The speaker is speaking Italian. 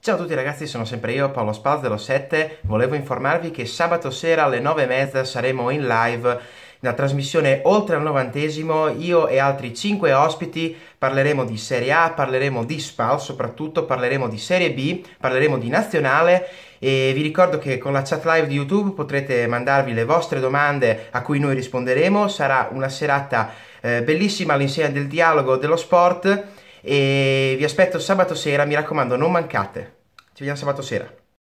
Ciao a tutti ragazzi, sono sempre io Paolo Spaz dello 7. Volevo informarvi che sabato sera alle 9.30 saremo in live la trasmissione oltre al novantesimo. Io e altri 5 ospiti parleremo di Serie A, parleremo di SPAL, soprattutto parleremo di Serie B, parleremo di Nazionale e vi ricordo che con la chat live di YouTube potrete mandarvi le vostre domande a cui noi risponderemo. Sarà una serata eh, bellissima all'insegna del dialogo dello sport e vi aspetto sabato sera, mi raccomando non mancate, ci vediamo sabato sera.